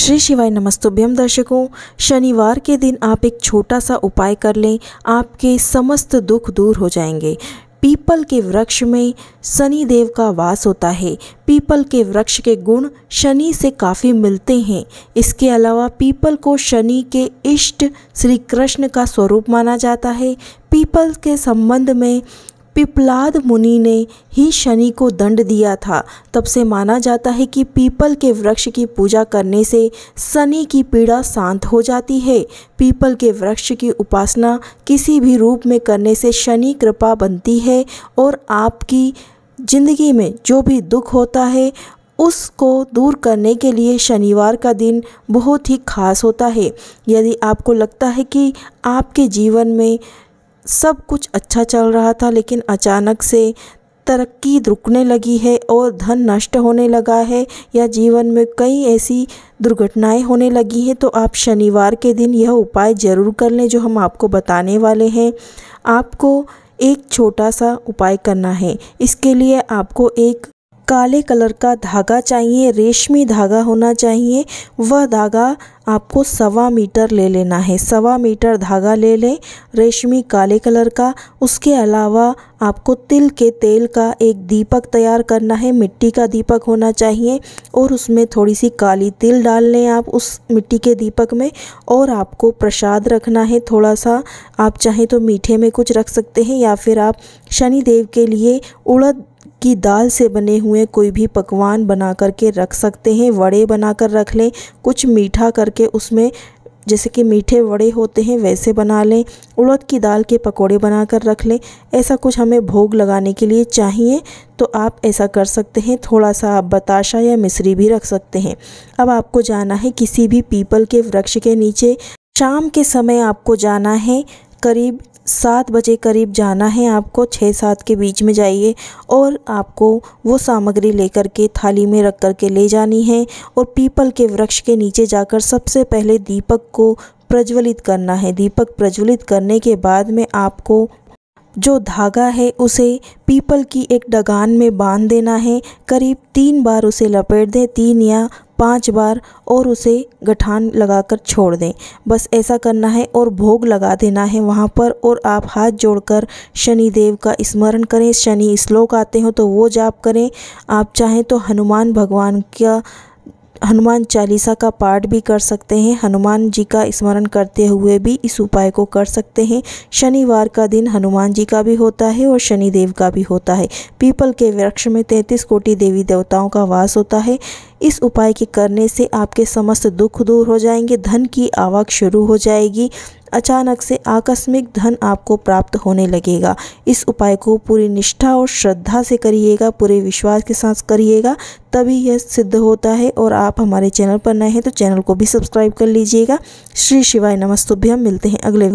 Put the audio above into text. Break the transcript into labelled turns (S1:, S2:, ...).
S1: श्री शिवाय नमस्तुभ्यम दर्शकों शनिवार के दिन आप एक छोटा सा उपाय कर लें आपके समस्त दुख दूर हो जाएंगे पीपल के वृक्ष में शनि देव का वास होता है पीपल के वृक्ष के गुण शनि से काफ़ी मिलते हैं इसके अलावा पीपल को शनि के इष्ट श्री कृष्ण का स्वरूप माना जाता है पीपल के संबंध में पिपलाद मुनि ने ही शनि को दंड दिया था तब से माना जाता है कि पीपल के वृक्ष की पूजा करने से शनि की पीड़ा शांत हो जाती है पीपल के वृक्ष की उपासना किसी भी रूप में करने से शनि कृपा बनती है और आपकी जिंदगी में जो भी दुख होता है उसको दूर करने के लिए शनिवार का दिन बहुत ही खास होता है यदि आपको लगता है कि आपके जीवन में सब कुछ अच्छा चल रहा था लेकिन अचानक से तरक्की रुकने लगी है और धन नष्ट होने लगा है या जीवन में कई ऐसी दुर्घटनाएं होने लगी हैं तो आप शनिवार के दिन यह उपाय ज़रूर कर लें जो हम आपको बताने वाले हैं आपको एक छोटा सा उपाय करना है इसके लिए आपको एक काले कलर का धागा चाहिए रेशमी धागा होना चाहिए वह धागा आपको सवा मीटर ले लेना है सवा मीटर धागा ले लें रेशमी काले कलर का उसके अलावा आपको तिल के तेल का एक दीपक तैयार करना है मिट्टी का दीपक होना चाहिए और उसमें थोड़ी सी काली तिल डाल लें आप उस मिट्टी के दीपक में और आपको प्रसाद रखना है थोड़ा सा आप चाहें तो मीठे में कुछ रख सकते हैं या फिर आप शनिदेव के लिए उड़द की दाल से बने हुए कोई भी पकवान बना करके रख सकते हैं वड़े बना कर रख लें कुछ मीठा करके उसमें जैसे कि मीठे वड़े होते हैं वैसे बना लें उड़द की दाल के पकोड़े बना कर रख लें ऐसा कुछ हमें भोग लगाने के लिए चाहिए तो आप ऐसा कर सकते हैं थोड़ा सा आप बताशा या मिश्री भी रख सकते हैं अब आपको जाना है किसी भी पीपल के वृक्ष के नीचे शाम के समय आपको जाना है करीब सात बजे करीब जाना है आपको छः सात के बीच में जाइए और आपको वो सामग्री लेकर के थाली में रख कर के ले जानी है और पीपल के वृक्ष के नीचे जाकर सबसे पहले दीपक को प्रज्वलित करना है दीपक प्रज्वलित करने के बाद में आपको जो धागा है उसे पीपल की एक डगान में बांध देना है करीब तीन बार उसे लपेट दें तीन या पांच बार और उसे गठान लगाकर छोड़ दें बस ऐसा करना है और भोग लगा देना है वहाँ पर और आप हाथ जोड़कर शनि देव का स्मरण करें शनि श्लोक आते हो तो वो जाप करें आप चाहें तो हनुमान भगवान का हनुमान चालीसा का पाठ भी कर सकते हैं हनुमान जी का स्मरण करते हुए भी इस उपाय को कर सकते हैं शनिवार का दिन हनुमान जी का भी होता है और शनिदेव का भी होता है पीपल के वृक्ष में तैंतीस कोटि देवी देवताओं का वास होता है इस उपाय के करने से आपके समस्त दुख दूर हो जाएंगे धन की आवक शुरू हो जाएगी अचानक से आकस्मिक धन आपको प्राप्त होने लगेगा इस उपाय को पूरी निष्ठा और श्रद्धा से करिएगा पूरे विश्वास के साथ करिएगा तभी यह सिद्ध होता है और आप हमारे चैनल पर नए हैं तो चैनल को भी सब्सक्राइब कर लीजिएगा श्री शिवाय नमस्तुभ्यम मिलते हैं अगले